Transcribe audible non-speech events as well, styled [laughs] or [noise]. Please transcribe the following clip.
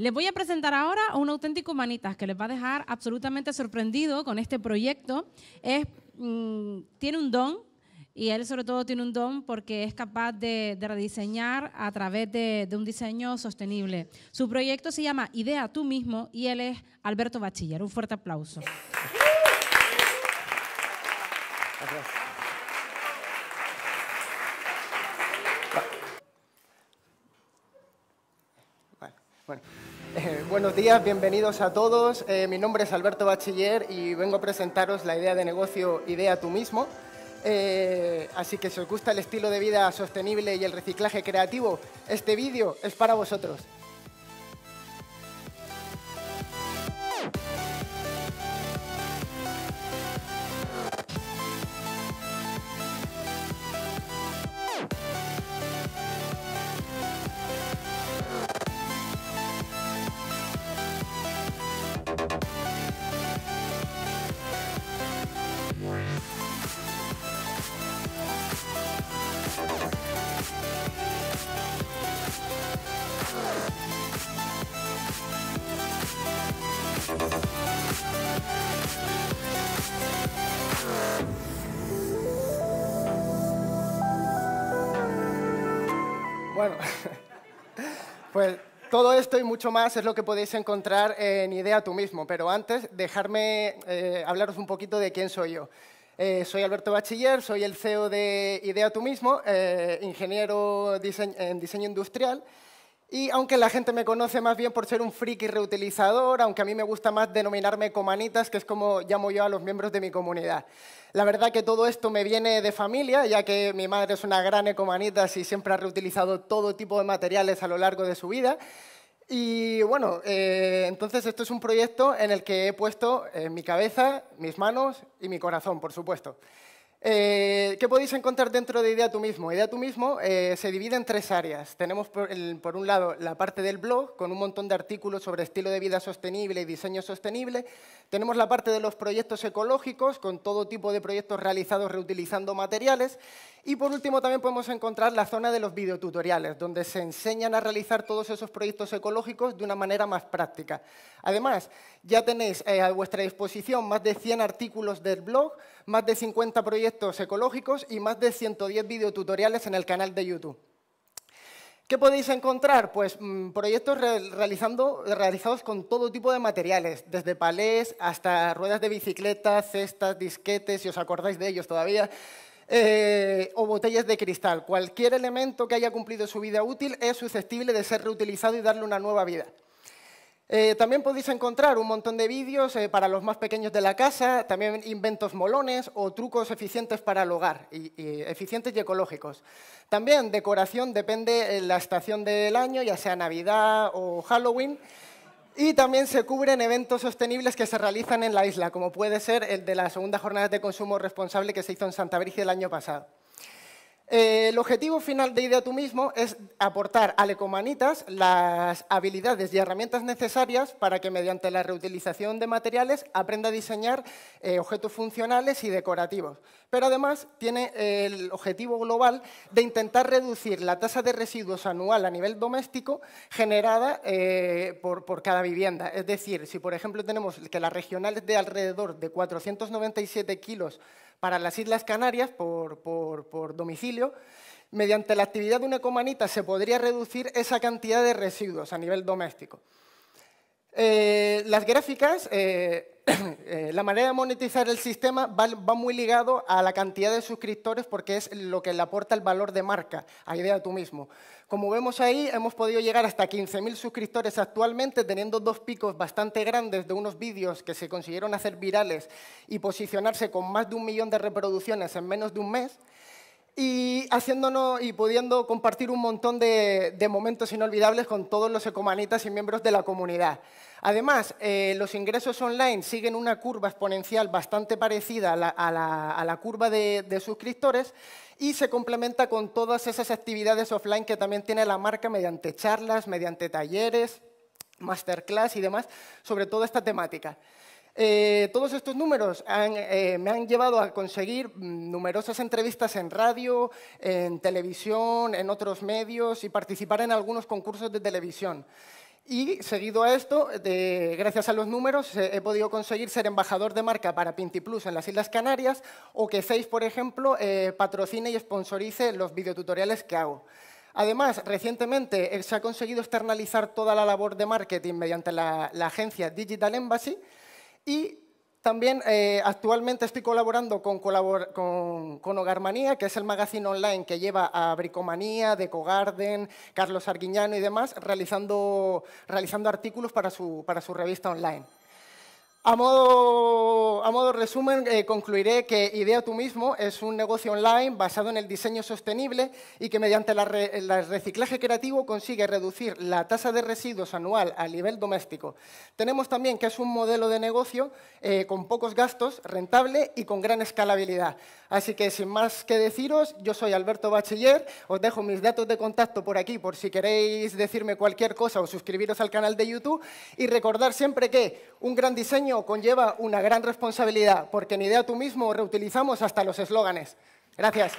Les voy a presentar ahora a un auténtico manitas que les va a dejar absolutamente sorprendido con este proyecto. Mm, tiene un don y él sobre todo tiene un don porque es capaz de, rediseñar a través de, un diseño sostenible. Su proyecto se llama Idea tú mismo y él es Alberto Bachiller. Un fuerte aplauso. Eh, buenos días, bienvenidos a todos. Eh, mi nombre es Alberto Bachiller y vengo a presentaros la idea de negocio Idea tú mismo. Eh, así que si os gusta el estilo de vida sostenible y el reciclaje creativo, este vídeo es para vosotros. Bueno, [laughs] pues todo esto y mucho más es lo que podéis encontrar en Idea tú mismo, pero antes dejarme eh, hablaros un poquito de quién soy yo. Eh, soy Alberto Bachiller, soy el CEO de Idea tú mismo, eh, ingeniero en diseño industrial. Y aunque la gente me conoce más bien por ser un friki reutilizador, aunque a mí me gusta más denominarme comanitas, que es como llamo yo a los miembros de mi comunidad. La verdad que todo esto me viene de familia, ya que mi madre es una gran Ecomanita y siempre ha reutilizado todo tipo de materiales a lo largo de su vida. Y bueno, eh, entonces esto es un proyecto en el que he puesto eh, mi cabeza, mis manos y mi corazón, por supuesto. Eh, ¿Qué podéis encontrar dentro de Idea tú mismo? Idea tú mismo eh, se divide en tres áreas. Tenemos por, un lado la parte del blog, con un montón de artículos sobre estilo de vida sostenible y diseño sostenible. Tenemos la parte de los proyectos ecológicos, con todo tipo de proyectos realizados reutilizando materiales. Y por último también podemos encontrar la zona de los videotutoriales, donde se enseñan a realizar todos esos proyectos ecológicos de una manera más práctica. Además, ya tenéis eh, a vuestra disposición más de 100 artículos del blog, más de 50 proyectos ecológicos y más de 110 videotutoriales en el canal de YouTube. ¿Qué podéis encontrar? Pues mm, proyectos realizados con todo tipo de materiales, desde palés hasta ruedas de bicicleta, cestas, disquetes, si os acordáis de ellos todavía, eh, o botellas de cristal. Cualquier elemento que haya cumplido su vida útil es susceptible de ser reutilizado y darle una nueva vida. Eh, también podéis encontrar un montón de vídeos eh, para los más pequeños de la casa, también inventos molones o trucos eficientes para el hogar, y, eficientes y ecológicos. También decoración depende de la estación del año, ya sea Navidad o Halloween. Y también se cubren eventos sostenibles que se realizan en la isla, como puede ser el de la segunda jornada de consumo responsable que se hizo en Santa Brígida el año pasado. Eh, el objetivo final de Idea tú mismo es aportar a Lecomanitas las habilidades y herramientas necesarias para que mediante la reutilización de materiales aprenda a diseñar eh, objetos funcionales y decorativos. Pero además tiene el objetivo global de intentar reducir la tasa de residuos anual a nivel doméstico generada eh, por, cada vivienda. Es decir, si por ejemplo tenemos que la regional de alrededor de 497 kilos para las Islas Canarias por, domicilio, mediante la actividad de una comanita se podría reducir esa cantidad de residuos a nivel doméstico. Eh, las gráficas eh, [coughs] Eh, la manera de monetizar el sistema va, muy ligado a la cantidad de suscriptores porque es lo que le aporta el valor de marca, a idea tú mismo. Como vemos ahí, hemos podido llegar hasta 15.000 suscriptores actualmente, teniendo dos picos bastante grandes de unos vídeos que se consiguieron hacer virales y posicionarse con más de un millón de reproducciones en menos de un mes y haciéndonos y pudiendo compartir un montón de, momentos inolvidables con todos los ecomanitas y miembros de la comunidad. Además, eh, los ingresos online siguen una curva exponencial bastante parecida a la, curva de, de suscriptores y se complementa con todas esas actividades offline que también tiene la marca mediante charlas, mediante talleres, masterclass y demás sobre toda esta temática. Eh, todos estos números eh, me han llevado a conseguir numerosas entrevistas en radio, en televisión, en otros medios y participar en algunos concursos de televisión. Y seguido a esto, gracias a los números, eh, he podido conseguir ser embajador de marca para Pinti Plus en las Islas Canarias o que Seis, por ejemplo, patrocine y sponsorice los videotutoriales que hago. Además, recientemente se ha conseguido externalizar toda la labor de marketing mediante la, la agencia Digital Embassy, y también eh, actualmente estoy colaborando con, Hogarmanía, que es el magazine online que lleva a Bricomanía, Decogarden, Carlos Arguiñano y demás, realizando, artículos para su revista online. A modo, a resumen, eh, concluiré que Idea tú mismo es un negocio online basado en el diseño sostenible y que mediante el reciclaje creativo consigue reducir la tasa de residuos anual a nivel doméstico. Tenemos también que es un modelo de negocio eh, con pocos gastos, rentable y con gran escalabilidad. Así que sin más que deciros, yo soy Alberto Bachiller, os dejo mis datos de contacto por aquí por si queréis decirme cualquier cosa o suscribiros al canal de YouTube y recordar siempre que un gran diseño conlleva una gran responsabilidad, porque en Idea tú mismo reutilizamos hasta los eslóganes. Gracias.